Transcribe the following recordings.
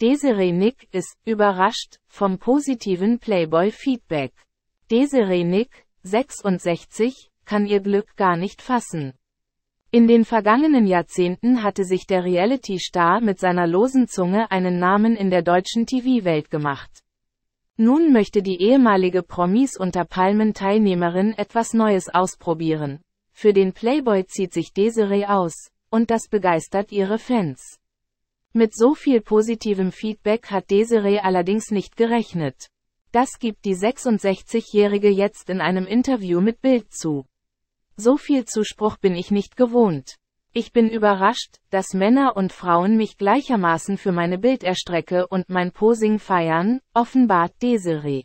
Desiree Nick ist überrascht vom positiven Playboy-Feedback. Desiree Nick, 66, kann ihr Glück gar nicht fassen. In den vergangenen Jahrzehnten hatte sich der Reality-Star mit seiner losen Zunge einen Namen in der deutschen TV-Welt gemacht. Nun möchte die ehemalige Promis unter Palmen-Teilnehmerin etwas Neues ausprobieren. Für den Playboy zieht sich Desiree aus. Und das begeistert ihre Fans. Mit so viel positivem Feedback hat Desiree allerdings nicht gerechnet. Das gibt die 66-Jährige jetzt in einem Interview mit Bild zu. So viel Zuspruch bin ich nicht gewohnt. Ich bin überrascht, dass Männer und Frauen mich gleichermaßen für meine Bilderstrecke und mein Posing feiern, offenbart Desiree.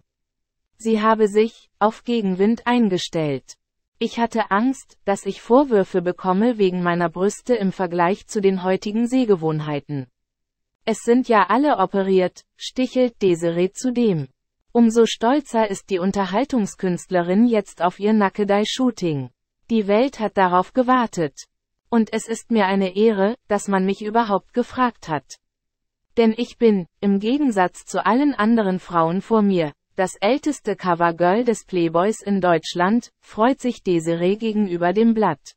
Sie habe sich auf Gegenwind eingestellt. Ich hatte Angst, dass ich Vorwürfe bekomme wegen meiner Brüste im Vergleich zu den heutigen Sehgewohnheiten. Es sind ja alle operiert, stichelt Desiree zudem. Umso stolzer ist die Unterhaltungskünstlerin jetzt auf ihr Nackedei-Shooting. Die Welt hat darauf gewartet. Und es ist mir eine Ehre, dass man mich überhaupt gefragt hat. Denn ich bin, im Gegensatz zu allen anderen Frauen vor mir, das älteste Covergirl des Playboys in Deutschland, freut sich Desiree gegenüber dem Blatt.